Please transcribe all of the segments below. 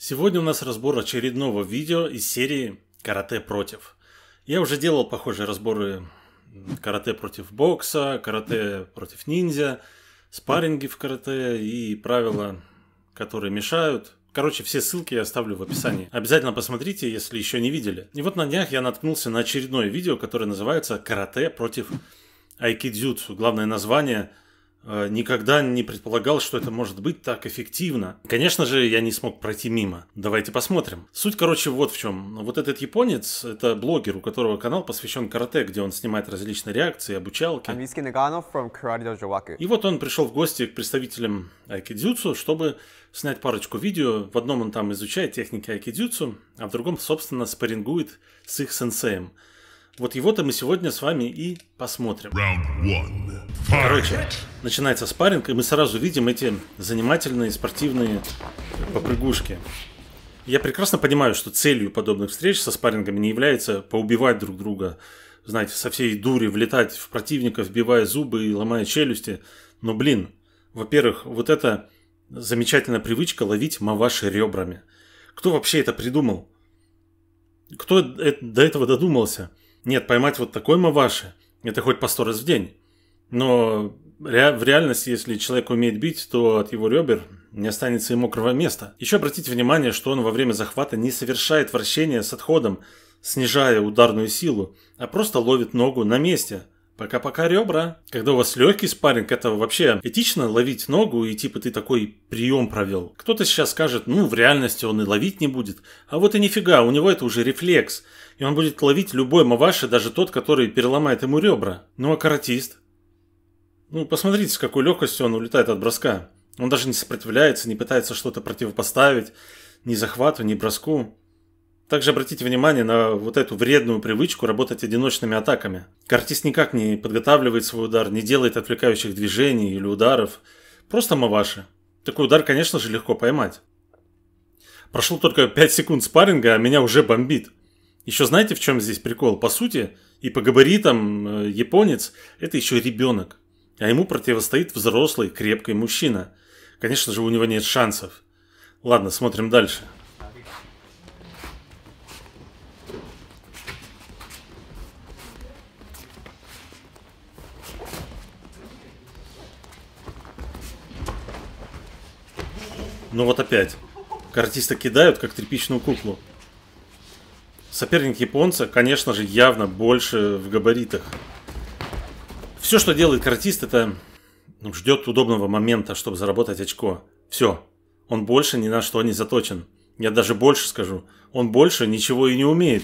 Сегодня у нас разбор очередного видео из серии «Карате против». Я уже делал похожие разборы карате против бокса, карате против ниндзя, спарринги в карате и правила, которые мешают. Короче, все ссылки я оставлю в описании. Обязательно посмотрите, если еще не видели. И вот на днях я наткнулся на очередное видео, которое называется «Карате против айкидзюцу». Главное название – Э, никогда не предполагал, что это может быть так эффективно. Конечно же, я не смог пройти мимо. Давайте посмотрим. Суть, короче, вот в чем. Вот этот японец, это блогер, у которого канал посвящен карате, где он снимает различные реакции, обучалки. И вот он пришел в гости к представителям айкидзюцу, чтобы снять парочку видео. В одном он там изучает техники айкидзюцу, а в другом, собственно, спаррингует с их сенсеем. Вот его-то мы сегодня с вами и посмотрим. Короче, начинается спарринг, и мы сразу видим эти занимательные спортивные попрыгушки. Я прекрасно понимаю, что целью подобных встреч со спаррингами не является поубивать друг друга, знаете, со всей дури влетать в противника, вбивая зубы и ломая челюсти. Но, блин, во-первых, вот эта замечательная привычка ловить маваши ребрами. Кто вообще это придумал? Кто э, до этого додумался? Нет, поймать вот такой маваши, это хоть по сто раз в день. Но в реальности, если человек умеет бить, то от его ребер не останется и мокрого места. Еще обратите внимание, что он во время захвата не совершает вращения с отходом, снижая ударную силу, а просто ловит ногу на месте. Пока-пока ребра. Когда у вас легкий спарринг, это вообще этично ловить ногу и типа ты такой прием провел. Кто-то сейчас скажет, ну в реальности он и ловить не будет. А вот и нифига, у него это уже рефлекс – и он будет ловить любой маваши, даже тот, который переломает ему ребра. Ну а каратист? Ну, посмотрите, с какой легкостью он улетает от броска. Он даже не сопротивляется, не пытается что-то противопоставить, ни захвату, ни броску. Также обратите внимание на вот эту вредную привычку работать одиночными атаками. Картист никак не подготавливает свой удар, не делает отвлекающих движений или ударов. Просто маваши. Такой удар, конечно же, легко поймать. Прошло только 5 секунд спарринга, а меня уже бомбит. Еще знаете, в чем здесь прикол? По сути, и по габаритам э, японец – это еще ребенок. А ему противостоит взрослый, крепкий мужчина. Конечно же, у него нет шансов. Ладно, смотрим дальше. Ну вот опять. картиста кидают, как тряпичную куклу. Соперник японца, конечно же, явно больше в габаритах. Все, что делает картист, это ну, ждет удобного момента, чтобы заработать очко. Все. Он больше ни на что не заточен. Я даже больше скажу. Он больше ничего и не умеет.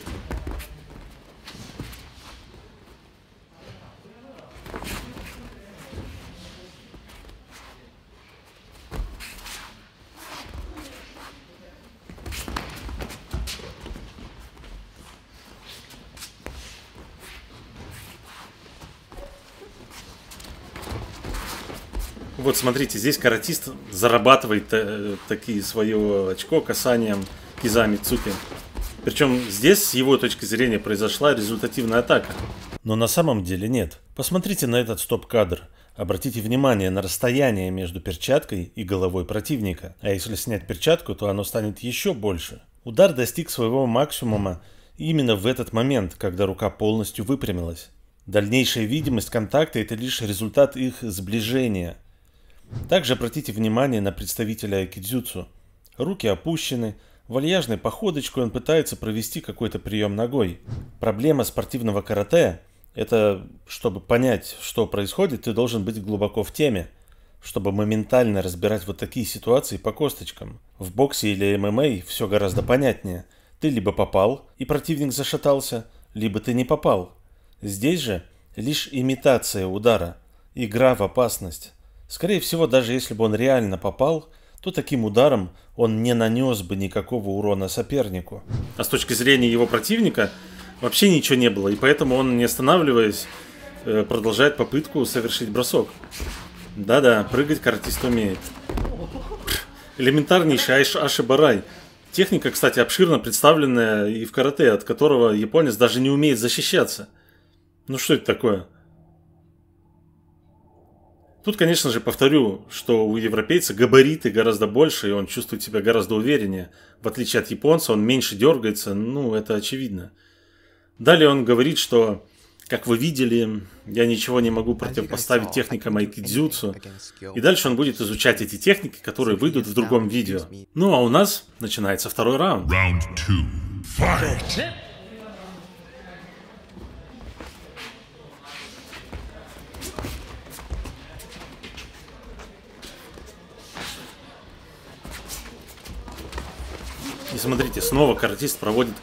Вот смотрите, здесь каратист зарабатывает э, такие свое очко касанием Кизами Цуки. Причем здесь, с его точки зрения, произошла результативная атака. Но на самом деле нет. Посмотрите на этот стоп-кадр. Обратите внимание на расстояние между перчаткой и головой противника. А если снять перчатку, то оно станет еще больше. Удар достиг своего максимума именно в этот момент, когда рука полностью выпрямилась. Дальнейшая видимость контакта – это лишь результат их сближения – также обратите внимание на представителя айкидзюцу. Руки опущены, вальяжной походочкой он пытается провести какой-то прием ногой. Проблема спортивного карате – это, чтобы понять, что происходит, ты должен быть глубоко в теме, чтобы моментально разбирать вот такие ситуации по косточкам. В боксе или ММА все гораздо понятнее. Ты либо попал, и противник зашатался, либо ты не попал. Здесь же лишь имитация удара, игра в опасность – Скорее всего, даже если бы он реально попал, то таким ударом он не нанес бы никакого урона сопернику. А с точки зрения его противника вообще ничего не было, и поэтому он, не останавливаясь, э, продолжает попытку совершить бросок. Да-да, прыгать каратист умеет. Элементарнейший Ашибарай. Техника, кстати, обширно представленная и в карате, от которого японец даже не умеет защищаться. Ну что это такое? Тут, конечно же, повторю, что у европейца габариты гораздо больше, и он чувствует себя гораздо увереннее. В отличие от японца, он меньше дергается, ну, это очевидно. Далее он говорит, что, как вы видели, я ничего не могу противопоставить техникам айкидзюцу. И дальше он будет изучать эти техники, которые выйдут в другом видео. Ну а у нас начинается второй раунд. Раунд 2. Fight! И смотрите, снова каратист проводит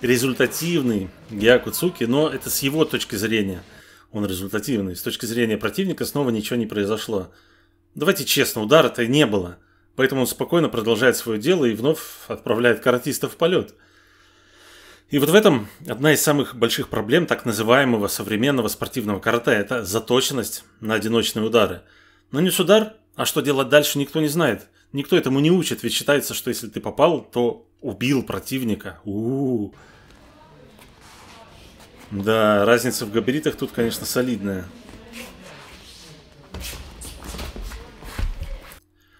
результативный Гякуцуки, но это с его точки зрения. Он результативный. С точки зрения противника снова ничего не произошло. Давайте честно, удара-то не было. Поэтому он спокойно продолжает свое дело и вновь отправляет каратиста в полет. И вот в этом одна из самых больших проблем так называемого современного спортивного карате – это заточенность на одиночные удары. Нанес удар, а что делать дальше никто не знает. Никто этому не учит, ведь считается, что если ты попал, то убил противника. У -у -у. Да, разница в габаритах тут, конечно, солидная.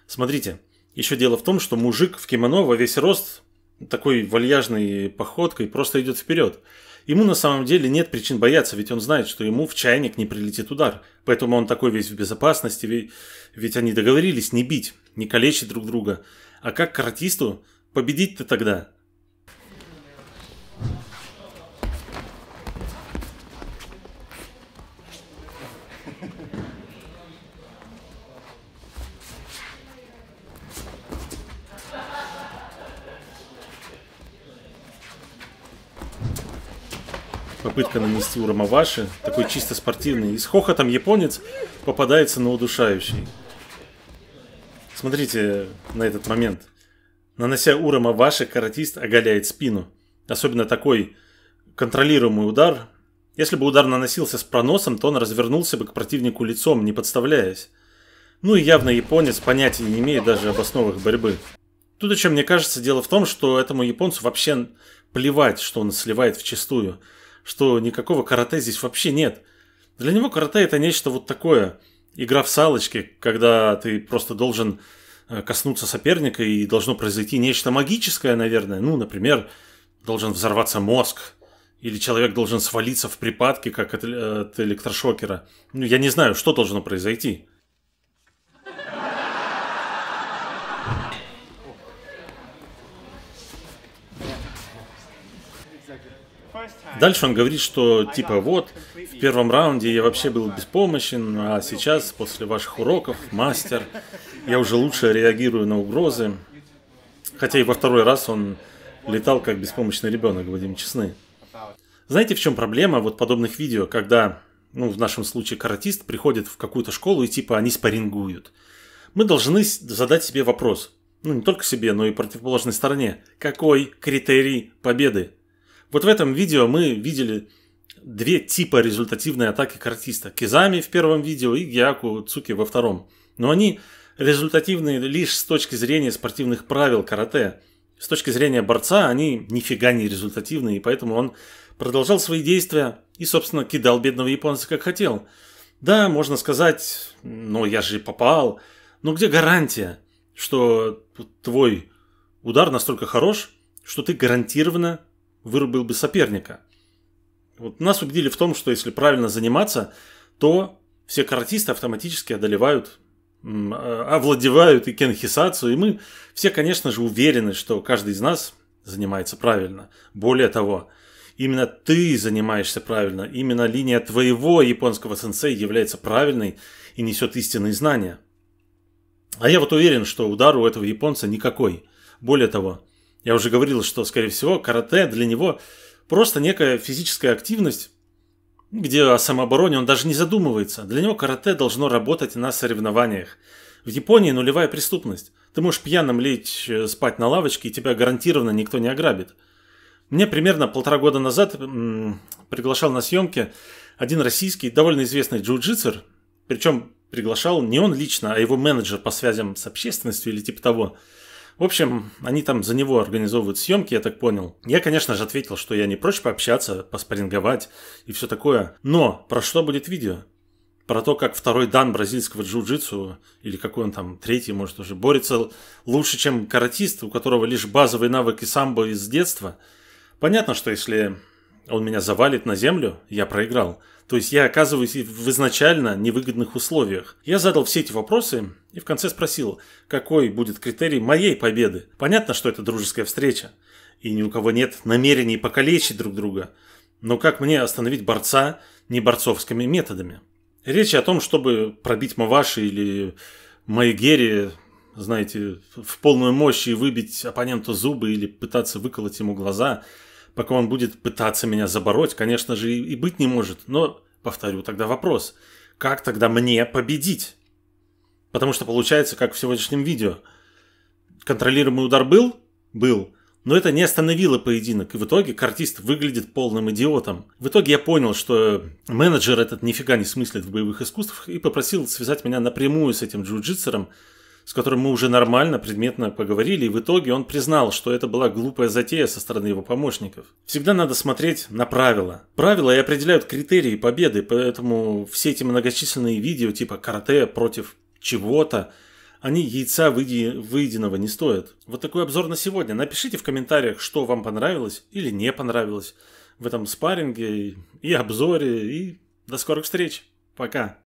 Смотрите, еще дело в том, что мужик в кимоно во весь рост такой вальяжной походкой просто идет вперед. Ему на самом деле нет причин бояться, ведь он знает, что ему в чайник не прилетит удар. Поэтому он такой весь в безопасности, ведь, они договорились не бить, не калечить друг друга. А как к победить-то тогда? попытка нанести урама ваши, такой чисто спортивный, и с хохотом японец попадается на удушающий. Смотрите на этот момент. Нанося урама ваши, каратист оголяет спину. Особенно такой контролируемый удар. Если бы удар наносился с проносом, то он развернулся бы к противнику лицом, не подставляясь. Ну и явно японец понятия не имеет даже об основах борьбы. Тут еще, мне кажется, дело в том, что этому японцу вообще плевать, что он сливает в чистую что никакого карате здесь вообще нет. Для него карате это нечто вот такое. Игра в салочки, когда ты просто должен э, коснуться соперника и должно произойти нечто магическое, наверное. Ну, например, должен взорваться мозг. Или человек должен свалиться в припадке, как от, э, от электрошокера. Ну, я не знаю, что должно произойти. Дальше он говорит, что типа вот, в первом раунде я вообще был беспомощен, а сейчас, после ваших уроков, мастер, я уже лучше реагирую на угрозы. Хотя и во второй раз он летал как беспомощный ребенок, будем честны. Знаете, в чем проблема вот подобных видео, когда, ну, в нашем случае каратист приходит в какую-то школу и типа они спарингуют. Мы должны задать себе вопрос, ну не только себе, но и противоположной стороне, какой критерий победы? Вот в этом видео мы видели две типа результативной атаки картиста. Кизами в первом видео и Гиаку Цуки во втором. Но они результативны лишь с точки зрения спортивных правил карате. С точки зрения борца они нифига не результативны, и поэтому он продолжал свои действия и, собственно, кидал бедного японца как хотел. Да, можно сказать, но я же попал. Но где гарантия, что твой удар настолько хорош, что ты гарантированно вырубил бы соперника. Вот нас убедили в том, что если правильно заниматься, то все каратисты автоматически одолевают, а, овладевают и кенхисацию. И мы все, конечно же, уверены, что каждый из нас занимается правильно. Более того, именно ты занимаешься правильно, именно линия твоего японского сенсей является правильной и несет истинные знания. А я вот уверен, что удар у этого японца никакой. Более того, я уже говорил, что, скорее всего, карате для него просто некая физическая активность, где о самообороне он даже не задумывается. Для него карате должно работать на соревнованиях. В Японии нулевая преступность. Ты можешь пьяным лечь э, спать на лавочке, и тебя гарантированно никто не ограбит. Мне примерно полтора года назад м приглашал на съемки один российский, довольно известный джиу-джитсер, причем приглашал не он лично, а его менеджер по связям с общественностью или типа того – в общем, они там за него организовывают съемки, я так понял. Я, конечно же, ответил, что я не прочь пообщаться, поспарринговать и все такое. Но про что будет видео? Про то, как второй дан бразильского джиу-джитсу, или какой он там третий, может, уже борется лучше, чем каратист, у которого лишь базовый навык и самбо из детства. Понятно, что если он меня завалит на землю, я проиграл – то есть я оказываюсь в изначально невыгодных условиях. Я задал все эти вопросы и в конце спросил, какой будет критерий моей победы. Понятно, что это дружеская встреча, и ни у кого нет намерений покалечить друг друга. Но как мне остановить борца не борцовскими методами? Речь о том, чтобы пробить Маваши или Майгери, знаете, в полную мощь и выбить оппоненту зубы или пытаться выколоть ему глаза – пока он будет пытаться меня забороть, конечно же, и быть не может. Но, повторю тогда вопрос, как тогда мне победить? Потому что получается, как в сегодняшнем видео. Контролируемый удар был? Был. Но это не остановило поединок, и в итоге картист выглядит полным идиотом. В итоге я понял, что менеджер этот нифига не смыслит в боевых искусствах, и попросил связать меня напрямую с этим джиу-джитсером, с которым мы уже нормально, предметно поговорили, и в итоге он признал, что это была глупая затея со стороны его помощников. Всегда надо смотреть на правила. Правила и определяют критерии победы, поэтому все эти многочисленные видео типа карате против чего-то, они яйца выйди... выеденного не стоят. Вот такой обзор на сегодня. Напишите в комментариях, что вам понравилось или не понравилось в этом спарринге и обзоре. И до скорых встреч. Пока.